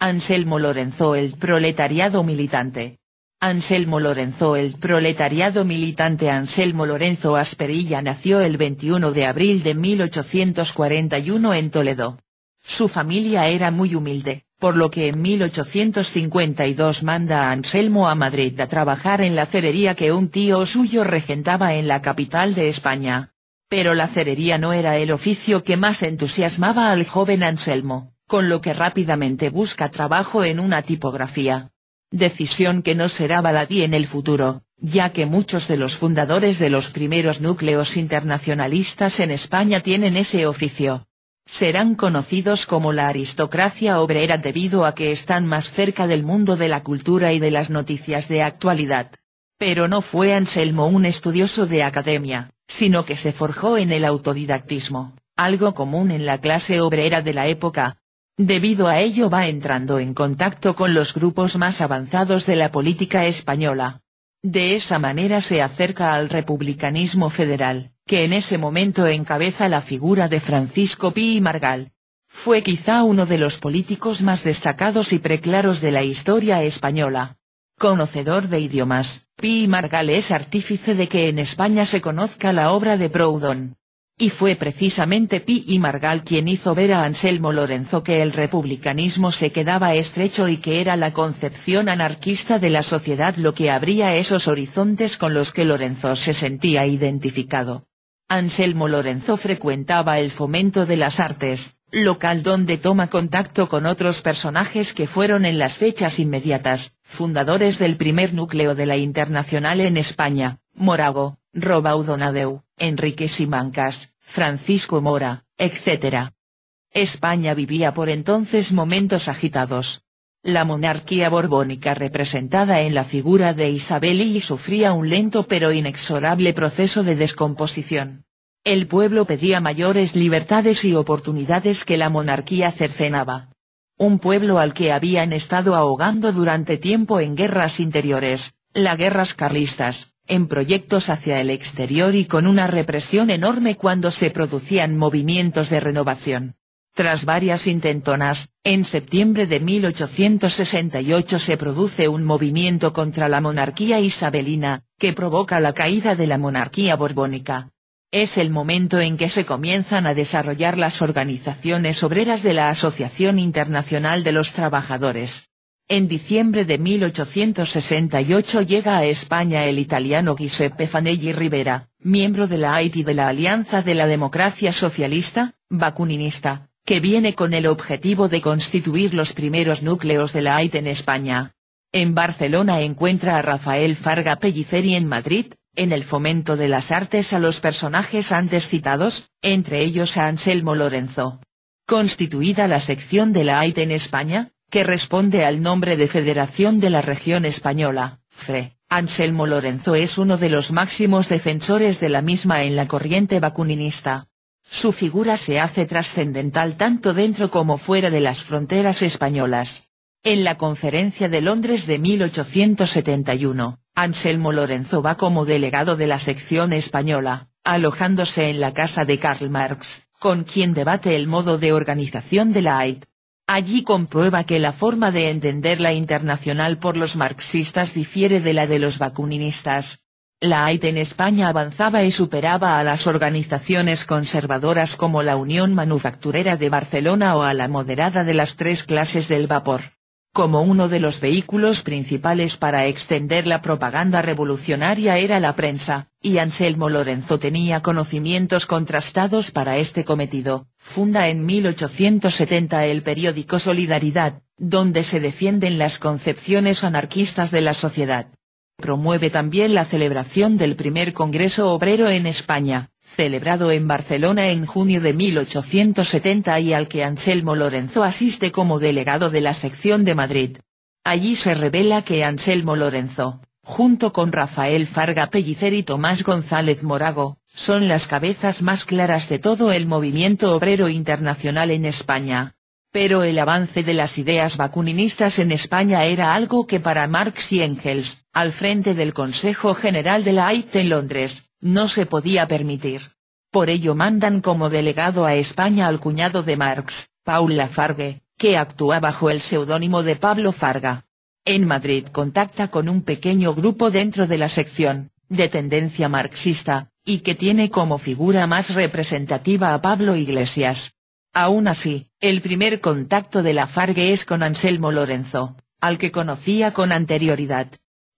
Anselmo Lorenzo el proletariado militante. Anselmo Lorenzo el proletariado militante Anselmo Lorenzo Asperilla nació el 21 de abril de 1841 en Toledo. Su familia era muy humilde, por lo que en 1852 manda a Anselmo a Madrid a trabajar en la cerería que un tío suyo regentaba en la capital de España. Pero la cerería no era el oficio que más entusiasmaba al joven Anselmo con lo que rápidamente busca trabajo en una tipografía. Decisión que no será baladí en el futuro, ya que muchos de los fundadores de los primeros núcleos internacionalistas en España tienen ese oficio. Serán conocidos como la aristocracia obrera debido a que están más cerca del mundo de la cultura y de las noticias de actualidad. Pero no fue Anselmo un estudioso de academia, sino que se forjó en el autodidactismo, algo común en la clase obrera de la época, Debido a ello va entrando en contacto con los grupos más avanzados de la política española. De esa manera se acerca al republicanismo federal, que en ese momento encabeza la figura de Francisco Pi Margal. Fue quizá uno de los políticos más destacados y preclaros de la historia española. Conocedor de idiomas, Pi Margal es artífice de que en España se conozca la obra de Proudhon, y fue precisamente Pi y Margal quien hizo ver a Anselmo Lorenzo que el republicanismo se quedaba estrecho y que era la concepción anarquista de la sociedad lo que abría esos horizontes con los que Lorenzo se sentía identificado. Anselmo Lorenzo frecuentaba el fomento de las artes, local donde toma contacto con otros personajes que fueron en las fechas inmediatas, fundadores del primer núcleo de la Internacional en España, Morago, Robaudonadeu, Enrique Simancas, Francisco Mora, etc. España vivía por entonces momentos agitados. La monarquía borbónica representada en la figura de Isabel y sufría un lento pero inexorable proceso de descomposición. El pueblo pedía mayores libertades y oportunidades que la monarquía cercenaba. Un pueblo al que habían estado ahogando durante tiempo en guerras interiores, las guerras carlistas, en proyectos hacia el exterior y con una represión enorme cuando se producían movimientos de renovación. Tras varias intentonas, en septiembre de 1868 se produce un movimiento contra la monarquía isabelina, que provoca la caída de la monarquía borbónica. Es el momento en que se comienzan a desarrollar las organizaciones obreras de la Asociación Internacional de los Trabajadores, en diciembre de 1868 llega a España el italiano Giuseppe Fanelli Rivera, miembro de la y de la Alianza de la Democracia Socialista, vacuninista, que viene con el objetivo de constituir los primeros núcleos de la AIT en España. En Barcelona encuentra a Rafael Farga Pellicer y en Madrid, en el fomento de las artes a los personajes antes citados, entre ellos a Anselmo Lorenzo. Constituida la sección de la AIT en España, que responde al nombre de Federación de la Región Española, FRE. Anselmo Lorenzo es uno de los máximos defensores de la misma en la corriente vacuninista. Su figura se hace trascendental tanto dentro como fuera de las fronteras españolas. En la Conferencia de Londres de 1871, Anselmo Lorenzo va como delegado de la sección española, alojándose en la casa de Karl Marx, con quien debate el modo de organización de la AID. Allí comprueba que la forma de entender la internacional por los marxistas difiere de la de los vacuninistas. La AIT en España avanzaba y superaba a las organizaciones conservadoras como la Unión Manufacturera de Barcelona o a la moderada de las tres clases del vapor. Como uno de los vehículos principales para extender la propaganda revolucionaria era la prensa, y Anselmo Lorenzo tenía conocimientos contrastados para este cometido, funda en 1870 el periódico Solidaridad, donde se defienden las concepciones anarquistas de la sociedad. Promueve también la celebración del primer Congreso Obrero en España, celebrado en Barcelona en junio de 1870 y al que Anselmo Lorenzo asiste como delegado de la sección de Madrid. Allí se revela que Anselmo Lorenzo, junto con Rafael Farga Pellicer y Tomás González Morago, son las cabezas más claras de todo el movimiento obrero internacional en España. Pero el avance de las ideas vacuninistas en España era algo que para Marx y Engels, al frente del Consejo General de la AIT en Londres, no se podía permitir. Por ello mandan como delegado a España al cuñado de Marx, Paul Lafargue, que actúa bajo el seudónimo de Pablo Farga. En Madrid contacta con un pequeño grupo dentro de la sección, de tendencia marxista, y que tiene como figura más representativa a Pablo Iglesias. Aún así, el primer contacto de la es con Anselmo Lorenzo, al que conocía con anterioridad.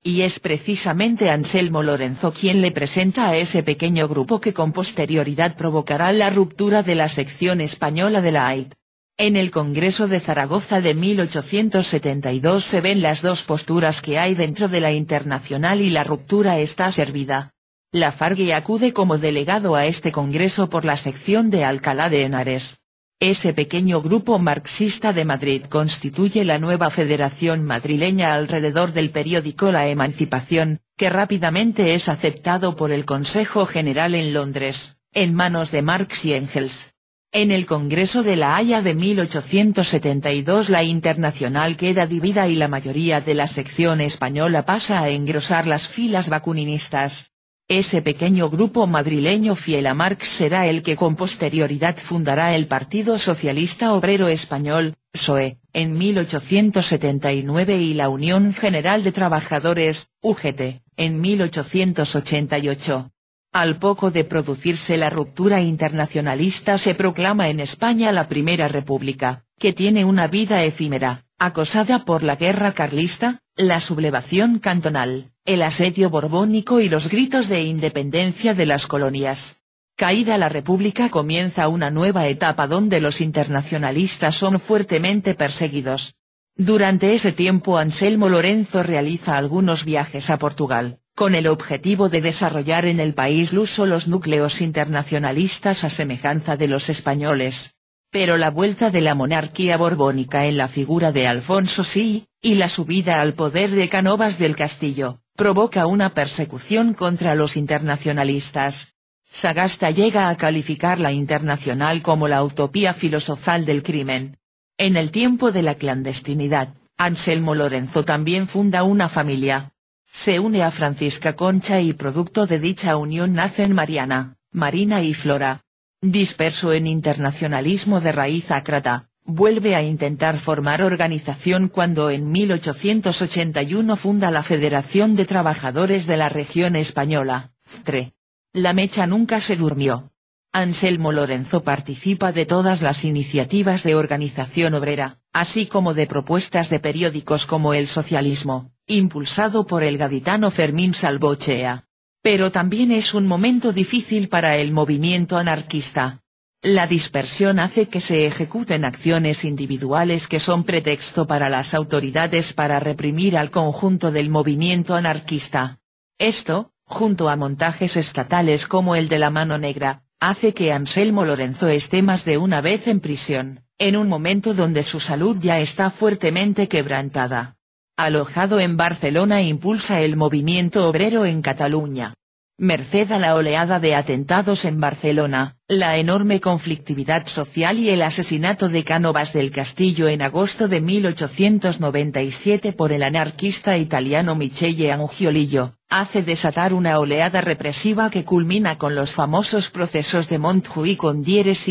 Y es precisamente Anselmo Lorenzo quien le presenta a ese pequeño grupo que con posterioridad provocará la ruptura de la sección española de la AIT. En el Congreso de Zaragoza de 1872 se ven las dos posturas que hay dentro de la internacional y la ruptura está servida. La fargue acude como delegado a este congreso por la sección de Alcalá de Henares. Ese pequeño grupo marxista de Madrid constituye la nueva federación madrileña alrededor del periódico La Emancipación, que rápidamente es aceptado por el Consejo General en Londres, en manos de Marx y Engels. En el Congreso de la Haya de 1872 la Internacional queda divida y la mayoría de la sección española pasa a engrosar las filas vacuninistas. Ese pequeño grupo madrileño fiel a Marx será el que con posterioridad fundará el Partido Socialista Obrero Español, SOE, en 1879 y la Unión General de Trabajadores, UGT, en 1888. Al poco de producirse la ruptura internacionalista se proclama en España la Primera República, que tiene una vida efímera, acosada por la guerra carlista, la sublevación cantonal, el asedio borbónico y los gritos de independencia de las colonias. Caída la República comienza una nueva etapa donde los internacionalistas son fuertemente perseguidos. Durante ese tiempo Anselmo Lorenzo realiza algunos viajes a Portugal, con el objetivo de desarrollar en el país luso los núcleos internacionalistas a semejanza de los españoles. Pero la vuelta de la monarquía borbónica en la figura de Alfonso sí, y la subida al poder de Canovas del Castillo, provoca una persecución contra los internacionalistas. Sagasta llega a calificar la internacional como la utopía filosofal del crimen. En el tiempo de la clandestinidad, Anselmo Lorenzo también funda una familia. Se une a Francisca Concha y producto de dicha unión nacen Mariana, Marina y Flora. Disperso en internacionalismo de raíz ácrata, Vuelve a intentar formar organización cuando en 1881 funda la Federación de Trabajadores de la Región Española, FTRE. La mecha nunca se durmió. Anselmo Lorenzo participa de todas las iniciativas de organización obrera, así como de propuestas de periódicos como El Socialismo, impulsado por el gaditano Fermín Salvochea. Pero también es un momento difícil para el movimiento anarquista, la dispersión hace que se ejecuten acciones individuales que son pretexto para las autoridades para reprimir al conjunto del movimiento anarquista. Esto, junto a montajes estatales como el de la mano negra, hace que Anselmo Lorenzo esté más de una vez en prisión, en un momento donde su salud ya está fuertemente quebrantada. Alojado en Barcelona impulsa el movimiento obrero en Cataluña merced a la oleada de atentados en Barcelona, la enorme conflictividad social y el asesinato de Cánovas del Castillo en agosto de 1897 por el anarquista italiano Michele Angiolillo, hace desatar una oleada represiva que culmina con los famosos procesos de Montjuic con Dieres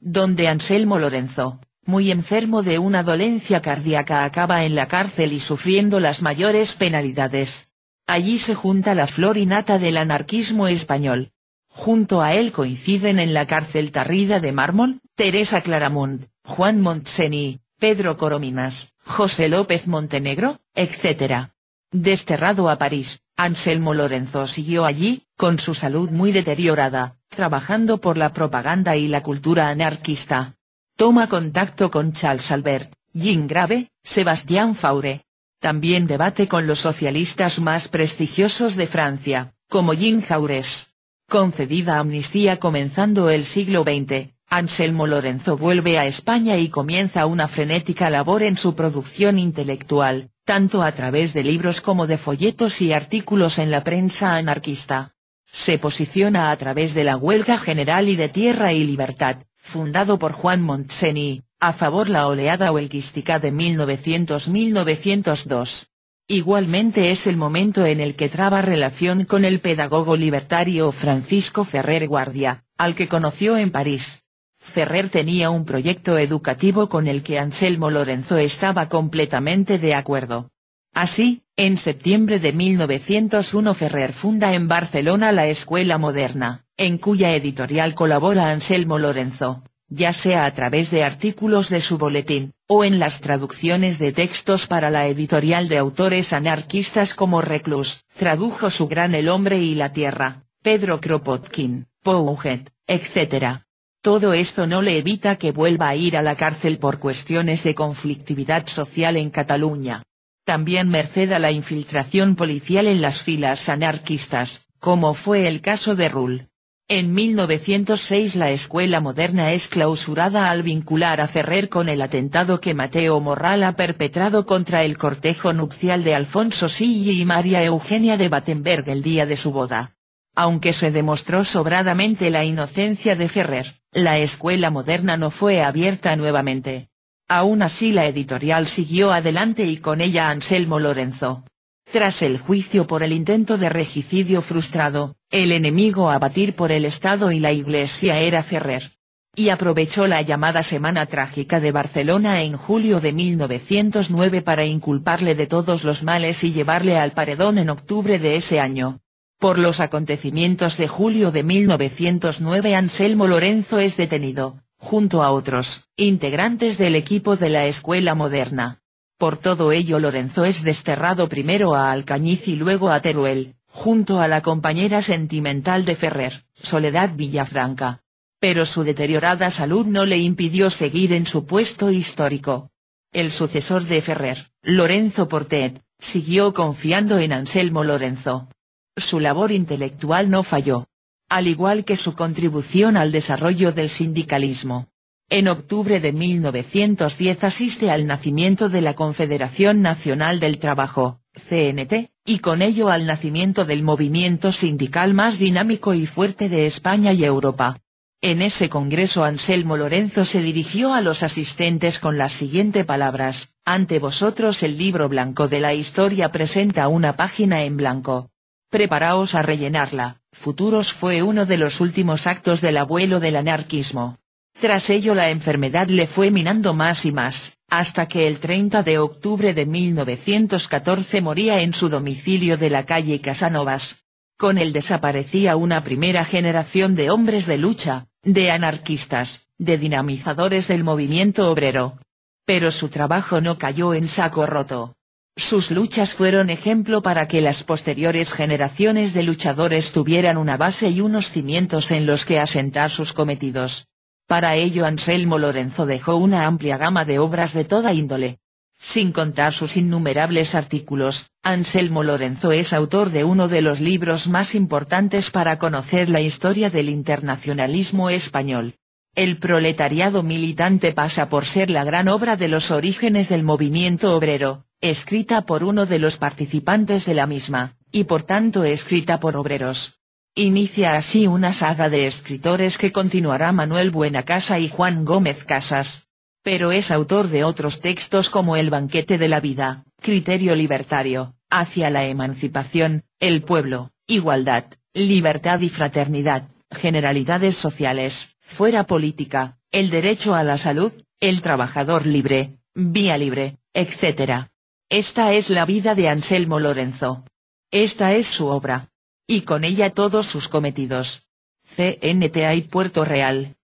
donde Anselmo Lorenzo, muy enfermo de una dolencia cardíaca acaba en la cárcel y sufriendo las mayores penalidades. Allí se junta la flor y del anarquismo español. Junto a él coinciden en la cárcel Tarrida de Mármol, Teresa Claramunt, Juan Montseny, Pedro Corominas, José López Montenegro, etc. Desterrado a París, Anselmo Lorenzo siguió allí, con su salud muy deteriorada, trabajando por la propaganda y la cultura anarquista. Toma contacto con Charles Albert, Jean Grave, Sebastián Faure, también debate con los socialistas más prestigiosos de Francia, como Jean Jaurès. Concedida amnistía comenzando el siglo XX, Anselmo Lorenzo vuelve a España y comienza una frenética labor en su producción intelectual, tanto a través de libros como de folletos y artículos en la prensa anarquista. Se posiciona a través de la Huelga General y de Tierra y Libertad, fundado por Juan Montseny, a favor la oleada huelguística de 1900-1902. Igualmente es el momento en el que traba relación con el pedagogo libertario Francisco Ferrer Guardia, al que conoció en París. Ferrer tenía un proyecto educativo con el que Anselmo Lorenzo estaba completamente de acuerdo. Así, en septiembre de 1901 Ferrer funda en Barcelona la Escuela Moderna, en cuya editorial colabora Anselmo Lorenzo ya sea a través de artículos de su boletín, o en las traducciones de textos para la editorial de autores anarquistas como Reclus, tradujo su gran El hombre y la tierra, Pedro Kropotkin, Pouget, etc. Todo esto no le evita que vuelva a ir a la cárcel por cuestiones de conflictividad social en Cataluña. También merced a la infiltración policial en las filas anarquistas, como fue el caso de Rull, en 1906 la escuela moderna es clausurada al vincular a Ferrer con el atentado que Mateo Morral ha perpetrado contra el cortejo nupcial de Alfonso Silli y María Eugenia de Battenberg el día de su boda. Aunque se demostró sobradamente la inocencia de Ferrer, la escuela moderna no fue abierta nuevamente. Aún así la editorial siguió adelante y con ella Anselmo Lorenzo, tras el juicio por el intento de regicidio frustrado, el enemigo a batir por el Estado y la Iglesia era Ferrer. Y aprovechó la llamada Semana Trágica de Barcelona en julio de 1909 para inculparle de todos los males y llevarle al paredón en octubre de ese año. Por los acontecimientos de julio de 1909 Anselmo Lorenzo es detenido, junto a otros, integrantes del equipo de la Escuela Moderna. Por todo ello Lorenzo es desterrado primero a Alcañiz y luego a Teruel, junto a la compañera sentimental de Ferrer, Soledad Villafranca. Pero su deteriorada salud no le impidió seguir en su puesto histórico. El sucesor de Ferrer, Lorenzo Portet, siguió confiando en Anselmo Lorenzo. Su labor intelectual no falló. Al igual que su contribución al desarrollo del sindicalismo. En octubre de 1910 asiste al nacimiento de la Confederación Nacional del Trabajo, CNT, y con ello al nacimiento del movimiento sindical más dinámico y fuerte de España y Europa. En ese congreso Anselmo Lorenzo se dirigió a los asistentes con las siguientes palabras, ante vosotros el libro blanco de la historia presenta una página en blanco. Preparaos a rellenarla, Futuros fue uno de los últimos actos del abuelo del anarquismo. Tras ello la enfermedad le fue minando más y más, hasta que el 30 de octubre de 1914 moría en su domicilio de la calle Casanovas. Con él desaparecía una primera generación de hombres de lucha, de anarquistas, de dinamizadores del movimiento obrero. Pero su trabajo no cayó en saco roto. Sus luchas fueron ejemplo para que las posteriores generaciones de luchadores tuvieran una base y unos cimientos en los que asentar sus cometidos. Para ello Anselmo Lorenzo dejó una amplia gama de obras de toda índole. Sin contar sus innumerables artículos, Anselmo Lorenzo es autor de uno de los libros más importantes para conocer la historia del internacionalismo español. El proletariado militante pasa por ser la gran obra de los orígenes del movimiento obrero, escrita por uno de los participantes de la misma, y por tanto escrita por obreros. Inicia así una saga de escritores que continuará Manuel Buenacasa y Juan Gómez Casas. Pero es autor de otros textos como El banquete de la vida, Criterio libertario, Hacia la emancipación, El pueblo, Igualdad, Libertad y fraternidad, Generalidades sociales, Fuera política, El derecho a la salud, El trabajador libre, Vía libre, etc. Esta es la vida de Anselmo Lorenzo. Esta es su obra y con ella todos sus cometidos. CNT y Puerto Real,